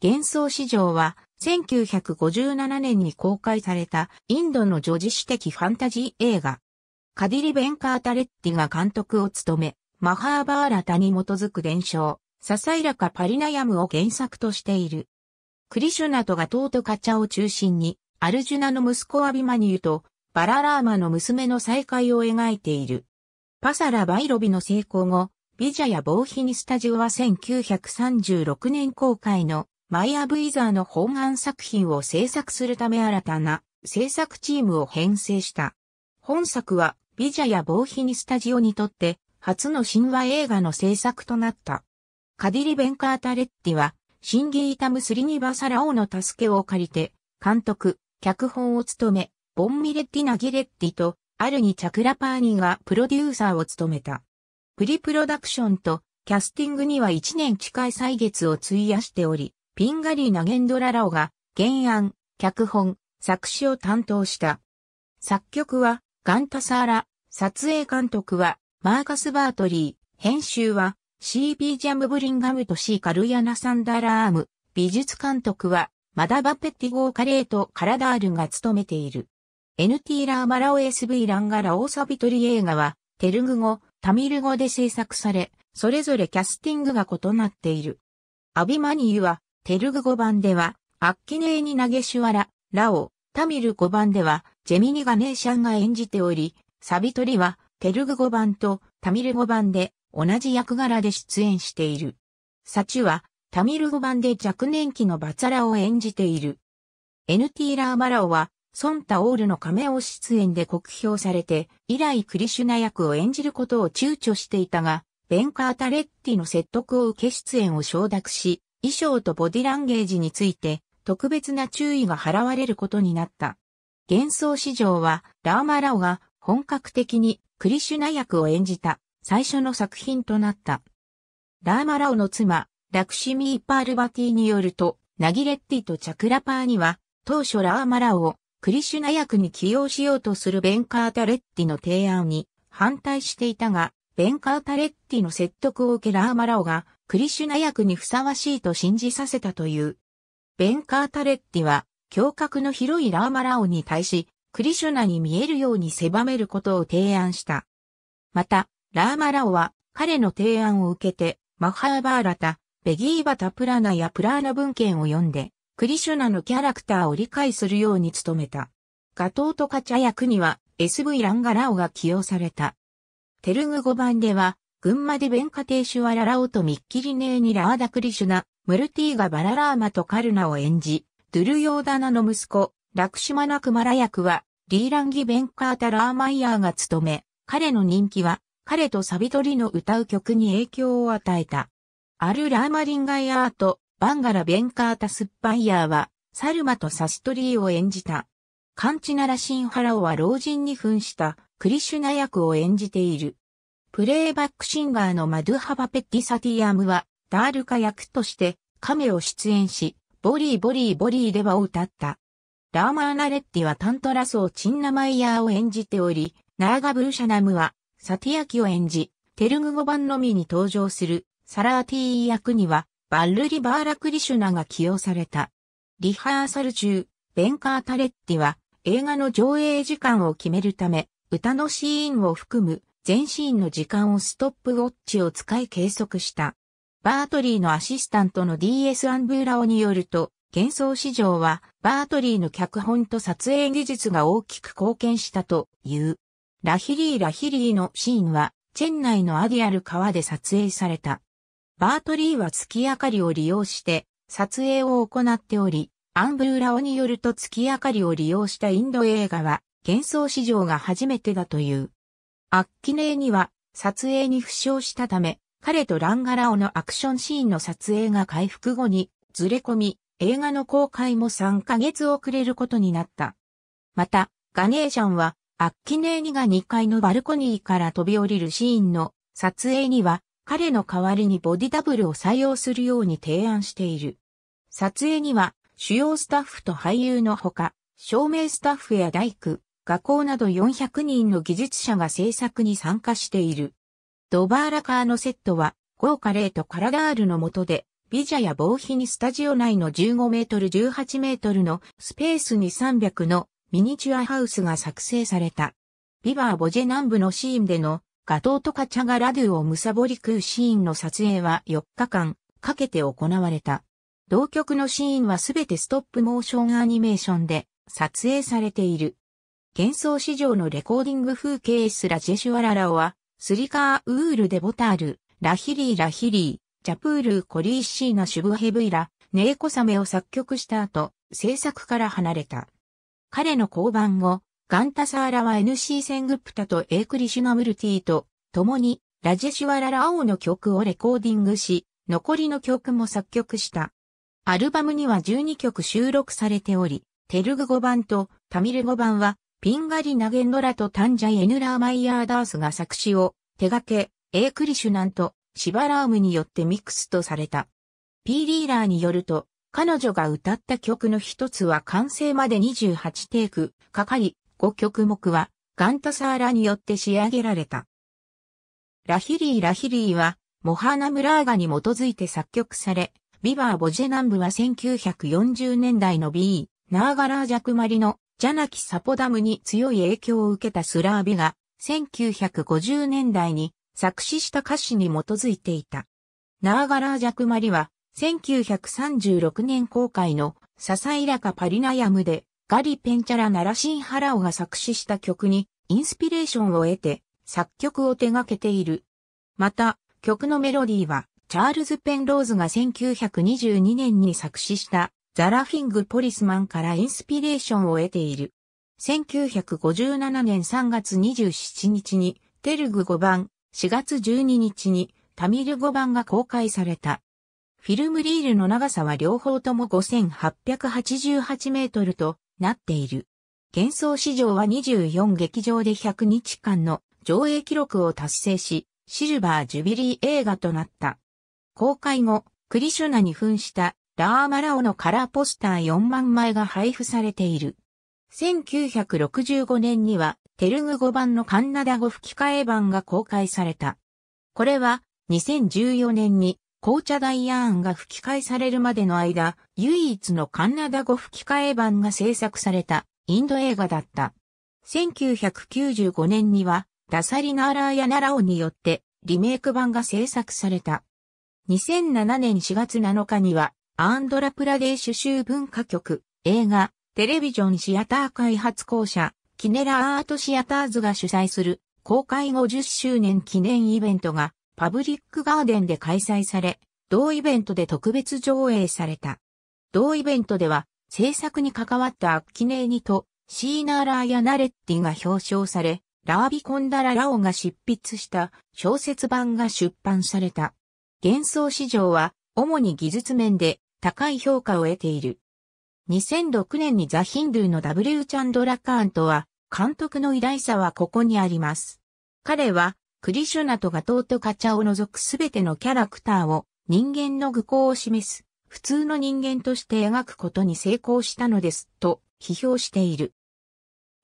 幻想史上は、1957年に公開されたインドの女児史的ファンタジー映画。カディリ・ベンカータレッティが監督を務め、マハーバーラタに基づく伝承、ササイラカ・パリナヤムを原作としている。クリシュナとガトートカチャを中心に、アルジュナの息子アビマニューとバララーマの娘の再会を描いている。パサラ・バイロビの成功後、ビジャやボーヒニスタジオは1936年公開のマイア・ブイザーの本案作品を制作するため新たな制作チームを編成した。本作はビジャやボーヒニスタジオにとって初の神話映画の制作となった。カディリ・ベンカータレッティは、シンギータムスリニバサラ王の助けを借りて、監督、脚本を務め、ボンミレッティ・ナギレッティと、アルニ・チャクラパーニがプロデューサーを務めた。プリプロダクションとキャスティングには1年近い歳月を費やしており、ピンガリーナ・ゲンドララオが原案、脚本、作詞を担当した。作曲はガンタサーラ、撮影監督はマーカス・バートリー、編集は c ージャムブリンガムと C カルヤナ・サンダラアーム、美術監督はマダバ・ペッティゴー・カレーとカラダールが務めている。NT ラーマラオ SV ランガラオーサビトリ映画はテルグ語、タミル語で制作され、それぞれキャスティングが異なっている。アビマニーはテルグ語版では、アッキネーニ・ナゲシュワラ、ラオ、タミル語版では、ジェミニ・ガネーシャンが演じており、サビ取りは、テルグ語版とタミル語版で同じ役柄で出演している。サチは、タミル語版で若年期のバツァラを演じている。NT ラーマラオは、ソンタオールの亀を出演で酷評されて、以来クリシュナ役を演じることを躊躇していたが、ベンカータレッティの説得を受け出演を承諾し、衣装とボディランゲージについて特別な注意が払われることになった。幻想市場はラーマラオが本格的にクリシュナ役を演じた最初の作品となった。ラーマラオの妻、ラクシミー・パールバティによると、ナギレッティとチャクラパーには、当初ラーマラオをクリシュナ役に起用しようとするベンカータレッティの提案に反対していたが、ベンカータレッティの説得を受けラーマラオがクリシュナ役にふさわしいと信じさせたという。ベンカータレッティは、胸郭の広いラーマラオに対し、クリシュナに見えるように狭めることを提案した。また、ラーマラオは彼の提案を受けて、マハーバーラタ、ベギーバタプラナやプラーナ文献を読んで、クリシュナのキャラクターを理解するように努めた。ガトートカチャ役には SV ランガラオが起用された。テルグ語版では、群馬で弁家亭シュワララオとミッキリネーにラーダクリシュナ、ムルティーガバララーマとカルナを演じ、ドゥルヨーダナの息子、ラクシマナクマラ役は、リーランギ・ベンカータ・ラーマイヤーが務め、彼の人気は、彼とサビトリの歌う曲に影響を与えた。アル・ラーマリンガイアーと、バンガラ・ベンカータ・スッパイヤーは、サルマとサストリーを演じた。カンチナラ・シンハラオは老人に扮したクリシュナ役を演じている。プレイバックシンガーのマドゥハバペッティサティアムは、ダールカ役として亀を出演し、ボリーボリーボリーではを歌った。ラーマーナレッティはタントラソーチンナマイヤーを演じており、ナーガブルシャナムはサティアキを演じ、テルグ語版のみに登場するサラーティー役にはバルリバーラクリシュナが起用された。リハーサル中、ベンカータレッティは映画の上映時間を決めるため、歌のシーンを含む全シーンの時間をストップウォッチを使い計測した。バートリーのアシスタントの DS アンブーラオによると、幻想市場はバートリーの脚本と撮影技術が大きく貢献したという。ラヒリー・ラヒリーのシーンは、チェン内のアディアル川で撮影された。バートリーは月明かりを利用して撮影を行っており、アンブーラオによると月明かりを利用したインド映画は幻想史上が初めてだという。アッキネーには撮影に負傷したため、彼とランガラオのアクションシーンの撮影が回復後にずれ込み、映画の公開も3ヶ月遅れることになった。また、ガネーシャンは、アッキネーニが2階のバルコニーから飛び降りるシーンの撮影には、彼の代わりにボディダブルを採用するように提案している。撮影には、主要スタッフと俳優のほか、照明スタッフや大工、学校など400人の技術者が制作に参加している。ドバーラカーのセットは、豪華レートカラダールの下で、ビジャや防飛にスタジオ内の15メートル18メートルのスペースに300のミニチュアハウスが作成された。ビバーボジェ南部のシーンでのガトーとカチャガラドゥをむさぼり食うシーンの撮影は4日間かけて行われた。同曲のシーンはすべてストップモーションアニメーションで撮影されている。幻想史上のレコーディング風景すらジェシュアララオは、スリカーウールデ・ボタール、ラヒリーラヒリー、ジャプールコリーシーナシュブヘブイラ、ネイコサメを作曲した後、制作から離れた。彼の交番後、ガンタサーラは NC セングプタとエークリシュナムルティと共にラジェシュワララオの曲をレコーディングし、残りの曲も作曲した。アルバムには12曲収録されており、テルグ語版とタミル語版はピンガリナゲンドラとタンジャイ・エヌラーマイヤーダースが作詞を手掛け、エークリシュナンとシバラームによってミックスとされた。ピー・リーラーによると、彼女が歌った曲の一つは完成まで28テイクかかり、5曲目はガンタサーラによって仕上げられた。ラヒリー・ラヒリーは、モハナ・ムラーガに基づいて作曲され、ビバー・ボジェ南部は1940年代の B、ナーガラージャクマリのジャナキサポダムに強い影響を受けたスラービが、1950年代に作詞した歌詞に基づいていた。ナーガラージャクマリは、1936年公開のササイラカパリナヤムで、ガリ・ペンチャラ・ナラシン・ハラオが作詞した曲にインスピレーションを得て作曲を手掛けている。また、曲のメロディーはチャールズ・ペンローズが1922年に作詞したザラフィング・ポリスマンからインスピレーションを得ている。1957年3月27日にテルグ5番、4月12日にタミル5番が公開された。フィルムリールの長さは両方とも5888メートルとなっている。幻想市場は24劇場で100日間の上映記録を達成し、シルバー・ジュビリー映画となった。公開後、クリシュナに扮したラーマラオのカラーポスター4万枚が配布されている。1965年には、テルグ語版のカンナダ語吹き替え版が公開された。これは、2014年に、紅茶ダイヤーンが吹き替えされるまでの間、唯一のカンナダ語吹き替え版が制作された、インド映画だった。1995年には、ダサリナーラーヤナラオによって、リメイク版が制作された。2007年4月7日には、アンドラプラデーシュ州文化局、映画、テレビジョンシアター開発公社、キネラアートシアターズが主催する公開50周年記念イベントがパブリックガーデンで開催され、同イベントで特別上映された。同イベントでは制作に関わったアッキネーニとシーナーラーやナレッティが表彰され、ラービコンダララオが執筆した小説版が出版された。幻想市場は主に技術面で高い評価を得ている。2006年にザ・ヒンドゥーの W チャンドラカーンとは、監督の偉大さはここにあります。彼は、クリシュナとガトーとカチャを除くすべてのキャラクターを人間の愚行を示す、普通の人間として描くことに成功したのです、と批評している。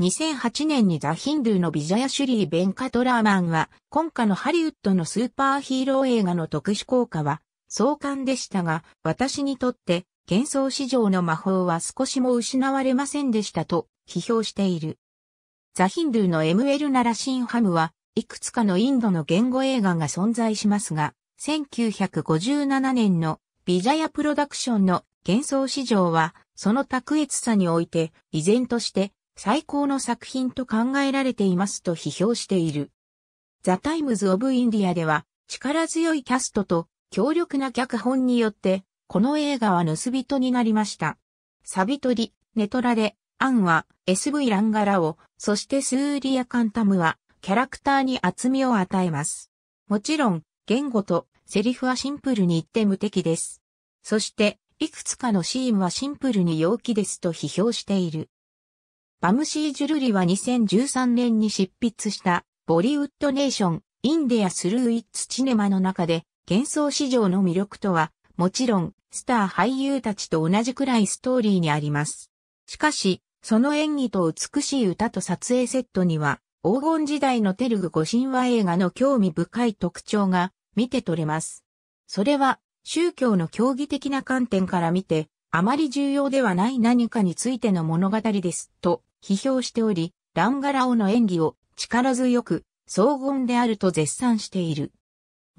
2008年にザ・ヒンドゥーのビジャヤシュリー・ベンカトラーマンは、今夏のハリウッドのスーパーヒーロー映画の特殊効果は、壮観でしたが、私にとって幻想市場の魔法は少しも失われませんでしたと批評している。ザ・ヒンドゥーの ML ナラシンハムは、いくつかのインドの言語映画が存在しますが、1957年のビジャヤプロダクションの幻想市場は、その卓越さにおいて、依然として最高の作品と考えられていますと批評している。ザ・タイムズ・オブ・インディアでは、力強いキャストと強力な脚本によって、この映画は盗人になりました。サビ取り、ネトラレ、アンは SV ランガラを、そしてスーリア・カンタムは、キャラクターに厚みを与えます。もちろん、言語とセリフはシンプルに言って無敵です。そして、いくつかのシーンはシンプルに陽気ですと批評している。バムシー・ジュルリは2013年に執筆したボリウッドネーション・インディア・スルー・イッツ・チネマの中で幻想市場の魅力とは、もちろん、スター俳優たちと同じくらいストーリーにあります。しかし、その演技と美しい歌と撮影セットには、黄金時代のテルグ五神話映画の興味深い特徴が見て取れます。それは、宗教の競技的な観点から見て、あまり重要ではない何かについての物語です、と批評しており、ランガラオの演技を力強く、荘厳であると絶賛している。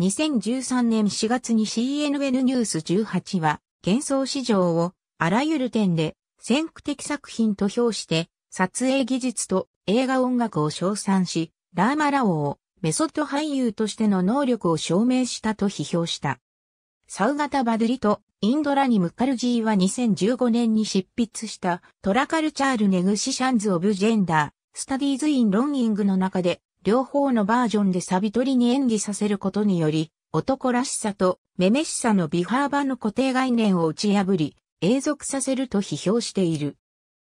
2013年4月に CNN ニュース18は、幻想史上をあらゆる点で先駆的作品と評して、撮影技術と映画音楽を称賛し、ラーマラオをメソッド俳優としての能力を証明したと批評した。サウガタ・バドリとインドラニ・ムカルジーは2015年に執筆したトラカルチャール・ネグシシャンズ・オブ・ジェンダー・スタディーズ・イン・ロンイングの中で両方のバージョンでサビ取りに演技させることにより、男らしさと、めめしさのビハーバの固定概念を打ち破り、永続させると批評している。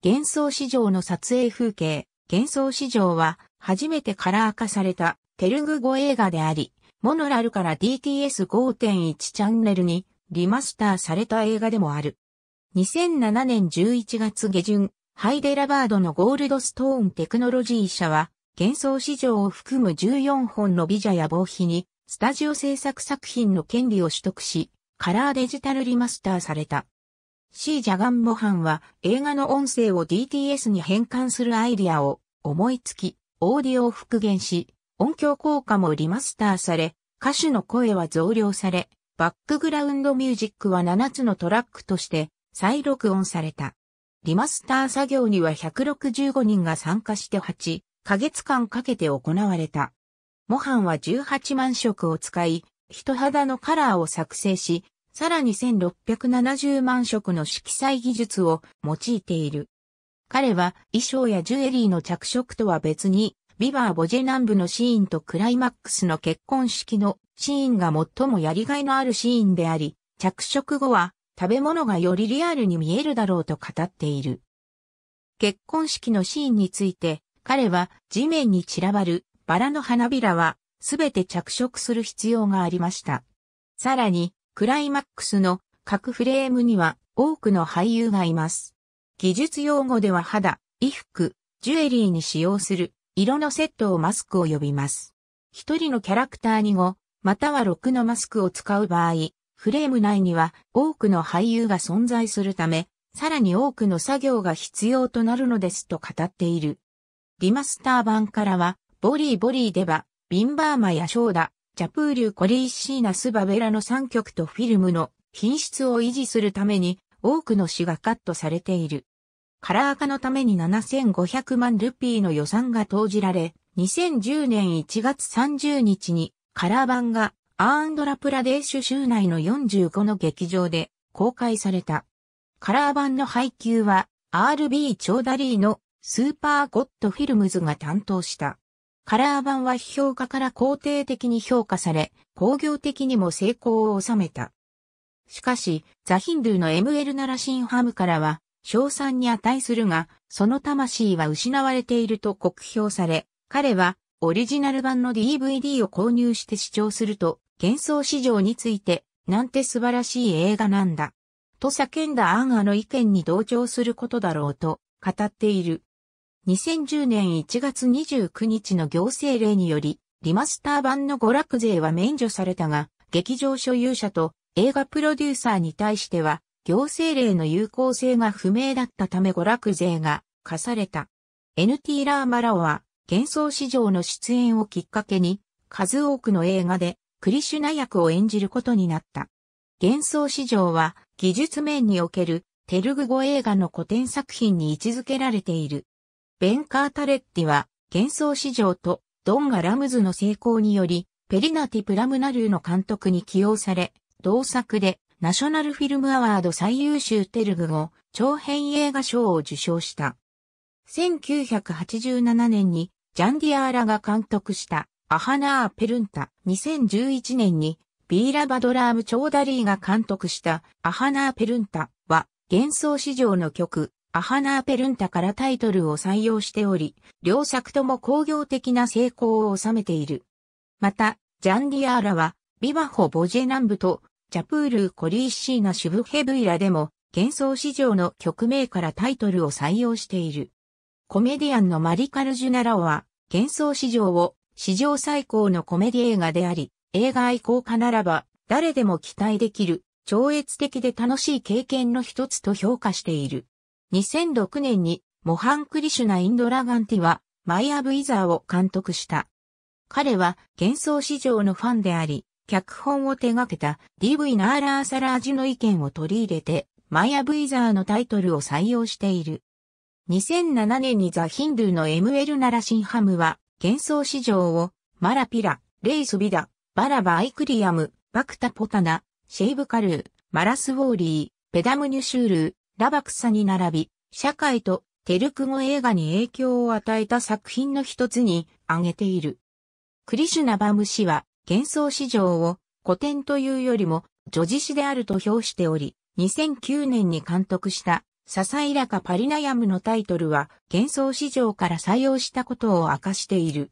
幻想市場の撮影風景、幻想市場は、初めてカラー化された、テルグ語映画であり、モノラルから DTS5.1 チャンネルにリマスターされた映画でもある。2007年11月下旬、ハイデラバードのゴールドストーンテクノロジー社は幻想史上を含む14本のビジャや防費に、スタジオ制作作品の権利を取得し、カラーデジタルリマスターされた。C ジャガンモハンは映画の音声を DTS に変換するアイディアを思いつき、オーディオを復元し、音響効果もリマスターされ、歌手の声は増量され、バックグラウンドミュージックは7つのトラックとして再録音された。リマスター作業には165人が参加して8、ヶ月間かけて行われた。モハンは18万色を使い、人肌のカラーを作成し、さらに1670万色の色彩技術を用いている。彼は衣装やジュエリーの着色とは別に、ビバー・ボジェ南部のシーンとクライマックスの結婚式のシーンが最もやりがいのあるシーンであり、着色後は食べ物がよりリアルに見えるだろうと語っている。結婚式のシーンについて、彼は地面に散らばるバラの花びらはすべて着色する必要がありました。さらに、クライマックスの各フレームには多くの俳優がいます。技術用語では肌、衣服、ジュエリーに使用する色のセットをマスクを呼びます。一人のキャラクターに5、または6のマスクを使う場合、フレーム内には多くの俳優が存在するため、さらに多くの作業が必要となるのですと語っている。リマスター版からは、ボリーボリーでは、ビンバーマやショーダ、ジャプーリュコリーシーナスバベラの3曲とフィルムの品質を維持するために多くの詩がカットされている。カラー化のために7500万ルピーの予算が投じられ、2010年1月30日にカラー版がアーンドラプラデーシュ州内の45の劇場で公開された。カラー版の配給は RB チョーダリーのスーパーゴッドフィルムズが担当した。カラー版は批評家から肯定的に評価され、工業的にも成功を収めた。しかし、ザ・ヒンドゥーの ML ならシンハムからは、賞賛に値するが、その魂は失われていると酷評され、彼はオリジナル版の DVD を購入して視聴すると、幻想市場について、なんて素晴らしい映画なんだ。と叫んだアンアの意見に同調することだろうと語っている。2010年1月29日の行政令により、リマスター版の娯楽税は免除されたが、劇場所有者と映画プロデューサーに対しては、行政令の有効性が不明だったため娯楽税が課された。NT ラーマラオは、幻想市場の出演をきっかけに、数多くの映画でクリシュナ役を演じることになった。幻想市場は、技術面におけるテルグ語映画の古典作品に位置づけられている。ベンカータレッティは、幻想市場とドンガ・ラムズの成功により、ペリナティ・プラムナルーの監督に起用され、同作でナショナルフィルムアワード最優秀テルグ語、長編映画賞を受賞した。1987年にジャンディアーラが監督したアハナー・ペルンタ。2011年にビーラ・バドラーム・チョーダリーが監督したアハナー・ペルンタは幻想市場の曲アハナーペルンタからタイトルを採用しており、両作とも工業的な成功を収めている。また、ジャンディアーラは、ビバホ・ボジェ南部と、ジャプール・コリーシーナ・シュブヘブイラでも、幻想市場の曲名からタイトルを採用している。コメディアンのマリカル・ジュナラオは、幻想史上を史上最高のコメディ映画であり、映画愛好家ならば、誰でも期待できる、超越的で楽しい経験の一つと評価している。2006年にモハン・クリシュナ・インドラガンティはマイ・ア・ブ・イザーを監督した。彼は幻想史上のファンであり、脚本を手掛けた DV ナーラー・サラージの意見を取り入れて、マイ・ア・ブ・イザーのタイトルを採用している。2007年にザ・ヒンドゥーの ML ナラシンハムは幻想史上をマラピラ、レイスビダ、バラバ・アイクリアム、バクタ・ポタナ、シェイブ・カルー、マラス・ウォーリー、ペダムニュ・シュールー、ラバクサに並び、社会とテルク語映画に影響を与えた作品の一つに挙げている。クリシュナバム氏は幻想史上を古典というよりも女児史であると評しており、2009年に監督したササイラカパリナヤムのタイトルは幻想史上から採用したことを明かしている。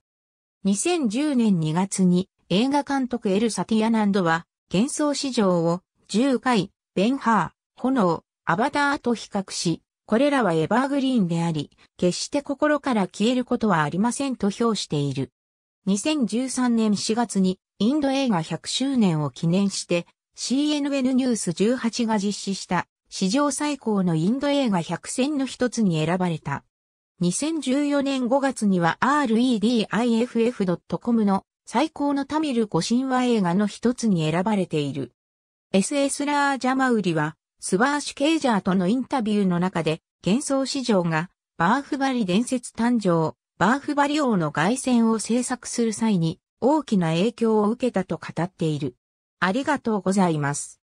2010年2月に映画監督エル・サティアナンドは幻想史上を10回、ベンハー、炎、アバターと比較し、これらはエバーグリーンであり、決して心から消えることはありませんと評している。2013年4月にインド映画100周年を記念して CNN ニュース18が実施した史上最高のインド映画100選の一つに選ばれた。2014年5月には rediff.com の最高のタミル古神話映画の一つに選ばれている。SS ラージャマウリはスワーシュ・ケイジャーとのインタビューの中で、幻想市場が、バーフバリ伝説誕生、バーフバリ王の凱旋を制作する際に、大きな影響を受けたと語っている。ありがとうございます。